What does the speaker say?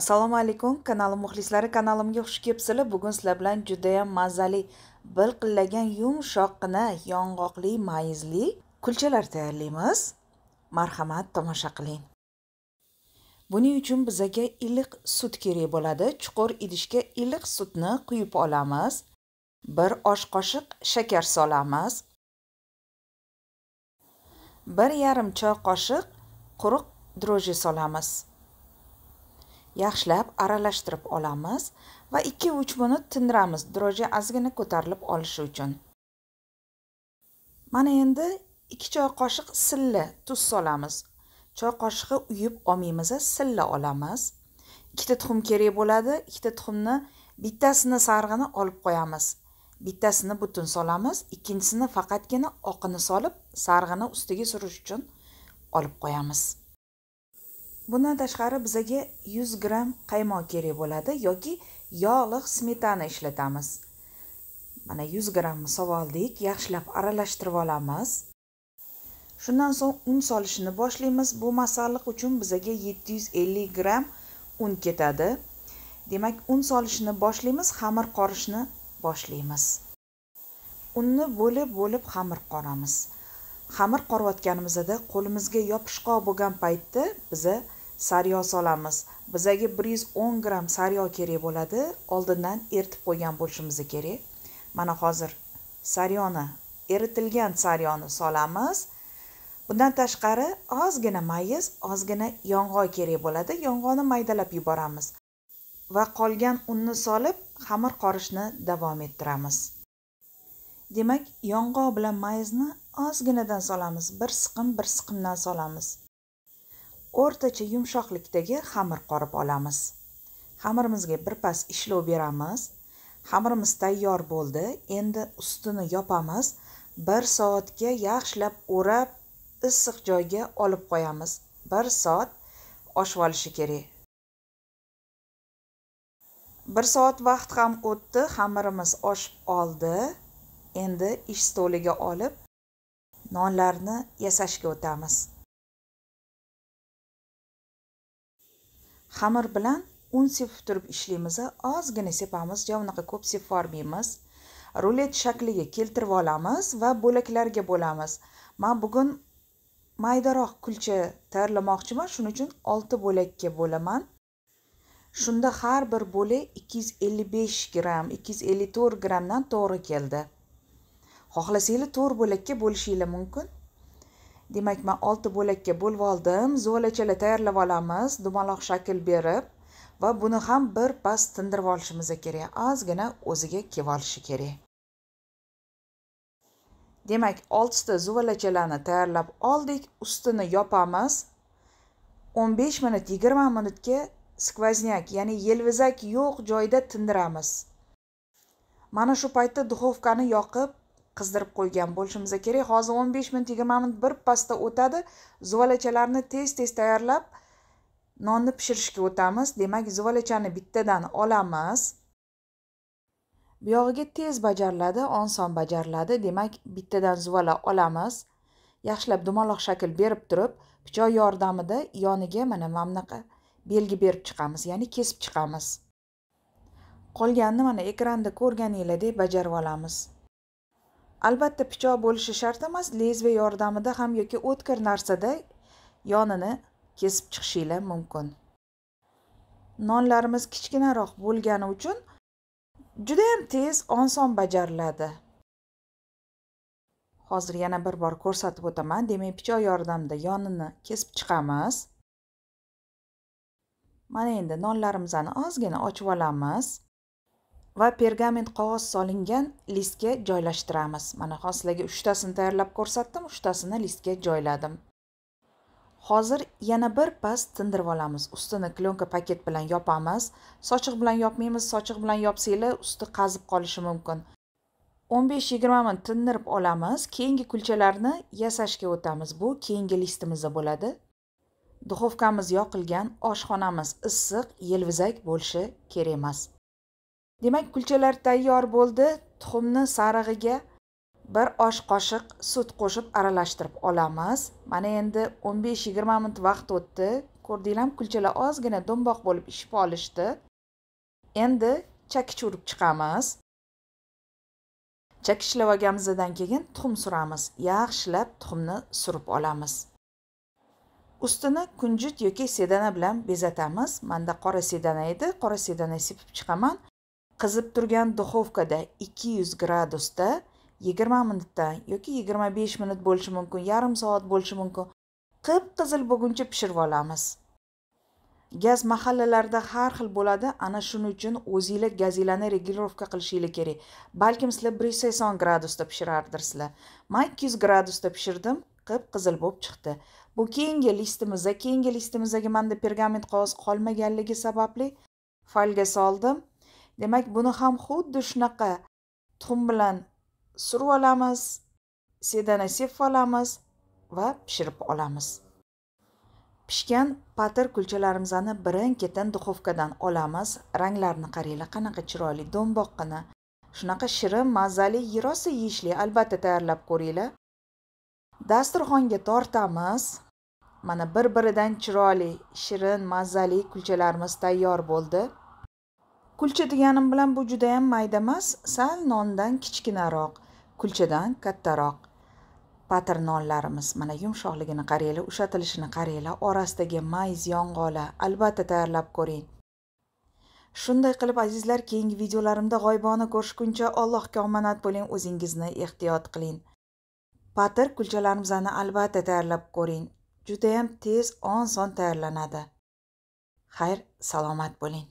assalomu alaykum kanalim muxlislari kanalimga xush kelibsizlar bugun sizlar bilan judayam mazali bilqillagan yumshoqqina yong'oqli mayizli kulchalar tayyorlaymiz marhamat tomosha qiling buning uchun bizaga iliq sut kerak bo'ladi chuqur idishga iliq sutni quyib olamiz bir osh qoshiq shakar solamiz bir yarim choy qoshiq quruq droji solamiz yaxshilab aralashtirib olamiz va 2-3 minut tindiramiz droji ozgina ko'tarilib olishi uchun mana endi 2 choy qoshiq silla tuz solamiz choy qoshig'i uyib olmaymiz silla olamiz ikkita tuxum kerak bo'ladi ikkita tuxumni bittasini sarg'ini olib qo'yamiz bittasini butun solamiz ikkinchisini faqatgina oqini solib sarg'ini ustiga surish uchun olib qo'yamiz bundan tashqari bizaga 100 gram qaymoq kerak bo'ladi yoki yog'liq smetana ishlatamiz mana 100 grammni savoldik, yaxshilab aralashtirib olamiz shundan so'ng un solishni boshlaymiz bu masalliq uchun bizaga 750 gram un ketadi demak un solishni boshlaymiz xamir qorishni boshlaymiz unni bo'lib bo'lib xamir qoramiz xamir qorayotganimizda qo'limizga yopishqoq bo'lgan paytda biza sariyo solamiz bizaga bir yuz o'n gramm sariyo kerak bo'ladi oldindan eritib qo'ygan bo'lishimiz kerak mana hozir sariyoni eritilgan sariyoni solamiz bundan tashqari ozgina mayiz ozgina yong'oq kerak bo'ladi yong'oqni maydalab yuboramiz va qolgan unni solib xamir qorishni davom ettiramiz demak yong'oq bilan mayizni ozginadan solamiz bir siqim bir siqimdan solamiz o'rtacha yumshoqlikdagi xamir qorib olamiz xamirimizga birpas ishlov beramiz xamirimiz tayyor bo'ldi endi ustini yopamiz bir soatga yaxshilab o'rab issiq joyga olib qo'yamiz bir soat oshib olishi kerak bir soat vaqt ham o'tdi xamirimiz oshib oldi endi ish stoliga olib nonlarni yasashga o'tamiz xamir bilan un sepib turib ishlaymiz ozgina sepamiz yo unaqa ko'p sepib yubormaymiz rulet shakliga keltirib olamiz va bo'laklarga bo'lamiz man bugun maydaroq kulcha tayyorlamoqchiman shuning uchun olti bo'lakka bo'laman shunda har bir bo'lak ikki yuz ellik besh gramm ikki yuz ellik to'rt grammdan to'g'ri keldi xohlasanglar to'rt bo'lakka bo'lishinglar mumkin demak man olti bo'lakka bo'lib oldim zo'lachalar tayyorlab olamiz dumaloq shakl berib va buni ham bir pas tindirib olishimiz kerak ozgina o'ziga kelib olishi kerak demak oltita zuvalachalarni tayyorlab oldik ustini yopamiz o'n besh minut yigirma minutga skvoznyak ya'ni yelvizak yo'q joyda tindiramiz mana shu paytda duxovkani yoqib qizdirib qo'ygan bo'lishimiz kerak hozir o'n besh minut yigirma minut birpasda o'tadi zuvalachalarni tez tez tayyorlab nonni pishirishga o'tamiz demak zuvalachani bittadan olamiz buyog'iga tez bajariladi oson bajariladi demak bittadan zuvala olamiz yaxshilab dumaloq shakl berib turib pichoq yordamida yoniga mana mana bunaqa belgi berib chiqamiz ya'ni kesib chiqamiz qolganini mana ekranda ko'rganinglardek bajarib olamiz albatta pichoq bo'lishi shart emas lezve yordamida ham yoki o'tkir narsada yonini kesib chiqishinglar mumkin nonlarimiz kichkinaroq bo'lgani uchun judayam tez oson bajariladi hozir yana bir bor ko'rsatib o'taman demak pichoq yordamida yonini kesib chiqamiz mana endi nonlarimizni ozgina ochib olamiz va pergament qog'oz solingan listga joylashtiramiz mana hozir sizlarga uchtasini tayyorlab ko'rsatdim uchtasini listga joyladim hozir yana bir pas tindirib olamiz ustini klyonka paket bilan yopamiz sochiq bilan yopmaymiz sochiq bilan yopsanglar usti qazib qolishi mumkin 15-20 min tindirib olamiz keyingi kulchalarni yasashga o'tamiz bu keyingi listimizda bo'ladi duxovkamiz yoqilgan oshxonamiz issiq yelvizak bo'lishi kerak emas demak kulchalar tayyor bo'ldi tuxumni sarig'iga bir osh qoshiq sut qo'shib aralashtirib olamiz mana endi o'n besh yigirma minut vaqt o'tdi ko'rdinglarmi kulchalar ozgina do'mboq bo'lib ishib olishdi endi chakish urib chiqamiz chakishlab olganimizdan keyin tuxum suramiz yaxshilab tuxumni surib olamiz ustini kunjut yoki sedana bilan bezatamiz manda qora sedana edi qora sedana sepib chiqaman qizib turgan duxovkada 200 gradusda 20 minutdan yoki 25 minut bo'lishi mumkin yarim soat bo'lishi mumkin qip qizil bo'lguncha pishirib olamiz gaz mahallalarida har xil bo'ladi ana shuning uchun o'zinglar gazinglarni regulirovka qilishinglar kerak balkim sizlar bir yuz sakson gradusda pishirardirsizlar man ikki yuz gradusda pishirdim qip qizil bo'lib chiqdi bu keyingi listimizda keyingi listimizdagi manda pergament qog'oz qolmaganligi sababli faylga soldim demak buni ham xuddi shunaqa tuxum bilan surib olamiz sedana sepib olamiz va pishirib olamiz pishgan patir kulchalarimizni birin ketin duxovkadan olamiz ranglarini qaranglar qanaqa chiroyli do'mboqqina shunaqa shirin mazali yirosi yeyishli albatta tayyorlab ko'ringlar dasturxonga tortamiz mana bir biridan chiroyli shirin mazali kulchalarimiz tayyor bo'ldi kulcha deganim bilan bu juda ham mayda emas sal nondan kichkinaroq kulchadan kattaroq patr nonlarimiz mana yumshoqligini qaranglar ushatilishini qaranglar orasidagi mayiz yong'oqlar albatta tayyorlab ko'ring shunday qilib azizlar keyingi videolarimda g'oyibona ko'rishguncha allohga omonat bo'ling o'zingizni ehtiyot qiling patir kulchalarimizni albatta tayyorlab ko'ring judayam tez oson tayyorlanadi xayr salomat bo'ling